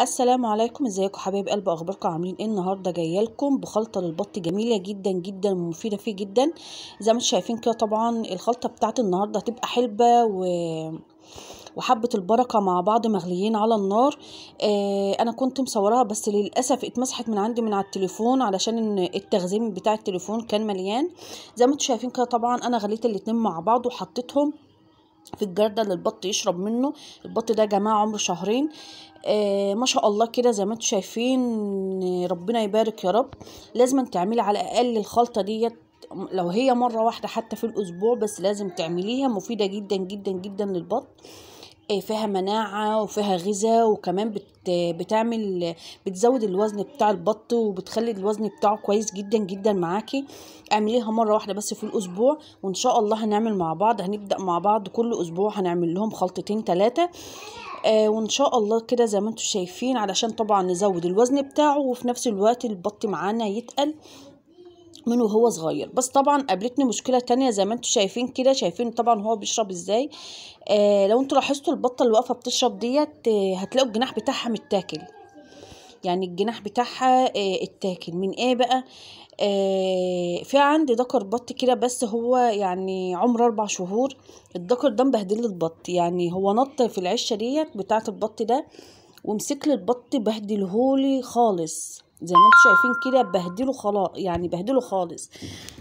السلام عليكم ازيكم حبايب قلب اخباركم عاملين ايه النهارده جايه لكم بخلطه للبط جميله جدا جدا ومفيده فيه جدا زي ما انتم شايفين كده طبعا الخلطه بتاعت النهارده هتبقى حلبه و وحبة البركة مع بعض مغليين على النار آه أنا كنت مصورها بس للأسف اتمسحت من عندي من على التليفون علشان التخزين بتاع التليفون كان مليان زي ما انتم شايفين كده طبعا أنا غليت الاتنين مع بعض وحطيتهم في الجردل اللي البط يشرب منه البط ده يا جماعه عمره شهرين آه ما شاء الله كده زي ما انتم شايفين ربنا يبارك يا رب لازم تعملي على الاقل الخلطه ديت لو هي مره واحده حتى في الاسبوع بس لازم تعمليها مفيده جدا جدا جدا للبط إيه، فيها مناعة وفيها غذاء وكمان بت بتعمل بتزود الوزن بتاع البط وبتخلي الوزن بتاعه كويس جدا جدا معاكي اعمليها مرة واحدة بس في الاسبوع وان شاء الله هنعمل مع بعض هنبدأ مع بعض كل اسبوع هنعمل لهم خلطتين تلاتة آه وان شاء الله كده زي ما انتم شايفين علشان طبعا نزود الوزن بتاعه وفي نفس الوقت البط معانا يتقل من وهو صغير بس طبعا قابلتني مشكله تانية زي ما انتم شايفين كده شايفين طبعا هو بيشرب ازاي آه لو انتوا لاحظتوا البطه اللي واقفه بتشرب ديت آه هتلاقوا الجناح بتاعها متاكل يعني الجناح بتاعها آه اتاكل من ايه بقى آه في عندي ذكر بط كده بس هو يعني عمره اربع شهور الذكر ده مبهدل البط يعني هو نط في العشه ديت بتاعه البط ده ومسك لي البط بهدلهولي خالص زي ما انتوا شايفين كده بهدله خلاص يعني بهدله خالص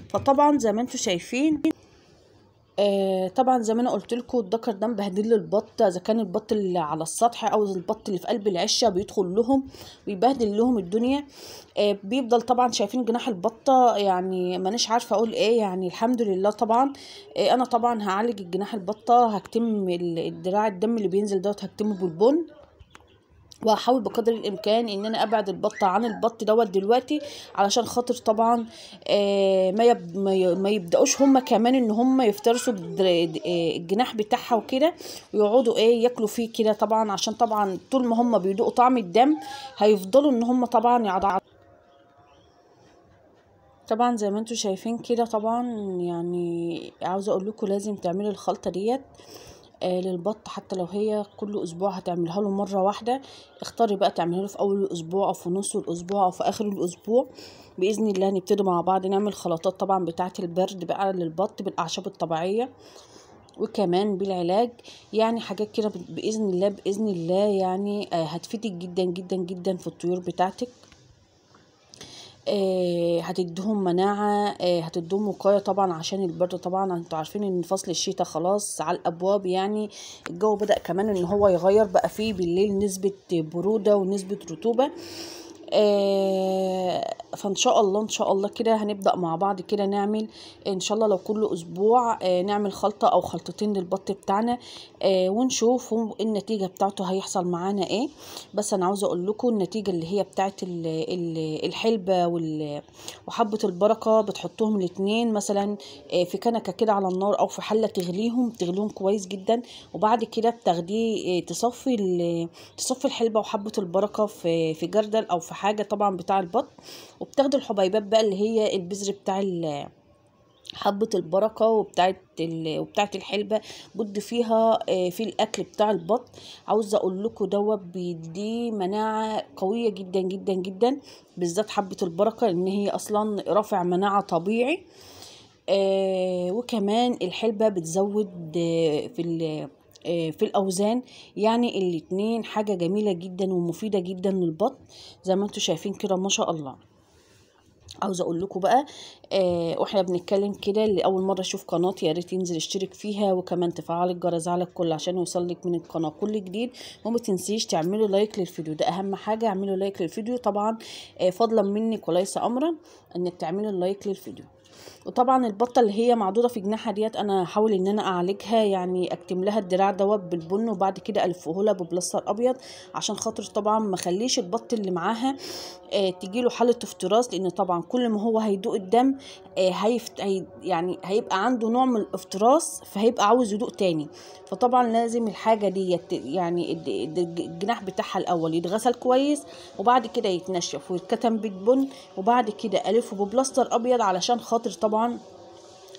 فطبعا زي ما انتوا شايفين آه طبعا زي ما انا قلت لكم الدكر ده مبهدل البط اذا كان البط اللي على السطح او البط اللي في قلب العشه بيدخل لهم ويبهدل لهم الدنيا آه بيفضل طبعا شايفين جناح البطه يعني مانيش عارفه اقول ايه يعني الحمد لله طبعا آه انا طبعا هعالج الجناح البطه هكتم الدراع الدم اللي بينزل دوت هكتمه بالبن واحاول بقدر الامكان ان انا ابعد البط عن البط دوت دلوقتي علشان خاطر طبعا آه، ما يب ما يبداوش هما كمان ان هما يفترسوا الجناح بتاعها وكده ويقعدوا ايه ياكلوا فيه كده طبعا عشان طبعا طول ما هما بيدوقوا طعم الدم هيفضلوا ان هما طبعا يعضعضوا طبعا زي ما انتوا شايفين كده طبعا يعني عاوزه اقول لكم لازم تعملوا الخلطه ديت آه، للبط حتى لو هي كل اسبوع هتعملها له مره واحده اختاري بقى تعمليها له في اول الاسبوع او في نص الاسبوع او في اخر الاسبوع باذن الله نبتدي مع بعض نعمل خلطات طبعا بتاعه البرد بقى للبط بالاعشاب الطبيعيه وكمان بالعلاج يعني حاجات كده باذن الله باذن الله يعني آه، هتفيدك جدا جدا جدا في الطيور بتاعتك آه، هتديهم مناعة آه، هتديهم وقاية طبعا عشان البرد طبعا انتوا عارفين ان فصل الشتاء خلاص على الابواب يعني الجو بدأ كمان ان هو يغير بقى فيه بالليل نسبة برودة ونسبة رطوبة آه، فان شاء الله ان شاء الله كده هنبدا مع بعض كده نعمل ان شاء الله لو كل اسبوع آه، نعمل خلطه او خلطتين للبط بتاعنا آه، ونشوف النتيجه بتاعته هيحصل معانا ايه بس انا عاوزه اقول لكم النتيجه اللي هي بتاعت الحلبه وحبه البركه بتحطوهم الاثنين مثلا في كنكه كده على النار او في حله تغليهم تغليهم كويس جدا وبعد كده بتاخديه تصفي تصفي الحلبه وحبه البركه في في جردل او في حاجة طبعا بتاع البط وبتاخد الحبيبات بقى اللي هي البذر بتاع حبة البركة وبتاعت ال... وبتاعت الحلبة بد فيها آه، في الأكل بتاع البط عاوزة أقول لكم دوت بيدي مناعة قوية جدا جدا جدا بالذات حبة البركة لأن هي أصلا رافع مناعة طبيعي آه وكمان الحلبة بتزود آه، في ال... آه، في الاوزان يعني الاتنين حاجه جميله جدا ومفيده جدا للبطن زي ما انتم شايفين كده ما شاء الله عاوزه اقول لكم بقى آه واحنا بنتكلم كده اللي اول مره اشوف قناتي يا ريت ينزل اشترك فيها وكمان تفعل الجرس على الكل عشان يوصلك من القناه كل جديد وما تنسيش تعملوا لايك للفيديو ده اهم حاجه اعملوا لايك للفيديو طبعا آه فضلا منك وليس امرا انك تعملوا لايك للفيديو وطبعا البطه اللي هي معدوده في جناحها ديت انا هحاول ان انا اعالجها يعني اكتم لها الدراع دوت بالبن وبعد كده الفه لها ببلاستر ابيض عشان خاطر طبعا ما اخليش البط اللي معاها آه تجيله حاله افتراس لان طبعا كل ما هو هيدوق الدم آه، هيفت... هي... يعني هيبقى عنده نوع من الافتراس فهيبقى عاوز يدوق تاني فطبعا لازم الحاجة دي يعني الجناح بتاعها الأول يتغسل كويس وبعد كده يتنشف ويتكتم بالبن وبعد كده ألفه ببلاستر أبيض علشان خاطر طبعا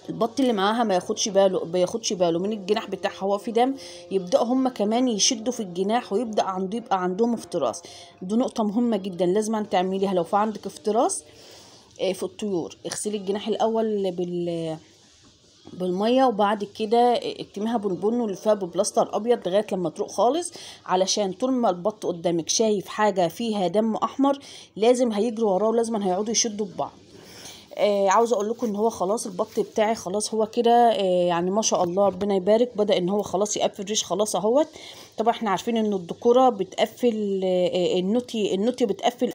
البط اللي معاها ما ياخدش باله ما ياخدش باله من الجناح بتاعها هو في دم يبداوا هم كمان يشدوا في الجناح ويبدا عنده يبقى عندهم افتراس دي نقطه مهمه جدا لازم تعمليها لو في عندك افتراس آه، في الطيور اغسلي الجناح الاول بال بالميه وبعد كده اكتميها بالبن والفيها ببلاستر ابيض لغايه لما تروق خالص علشان طول ما البط قدامك شايف حاجه فيها دم احمر لازم هيجري وراه ولازم هيقعدوا يشدوا ببعض آه عاوزه اقول لكم ان هو خلاص البط بتاعي خلاص هو كده آه يعني ما شاء الله ربنا يبارك بدا ان هو خلاص يقفل ريش خلاص اهوت طبعا احنا عارفين ان الذكوره بتقفل آه, آه، النوتي النوتي بتقفل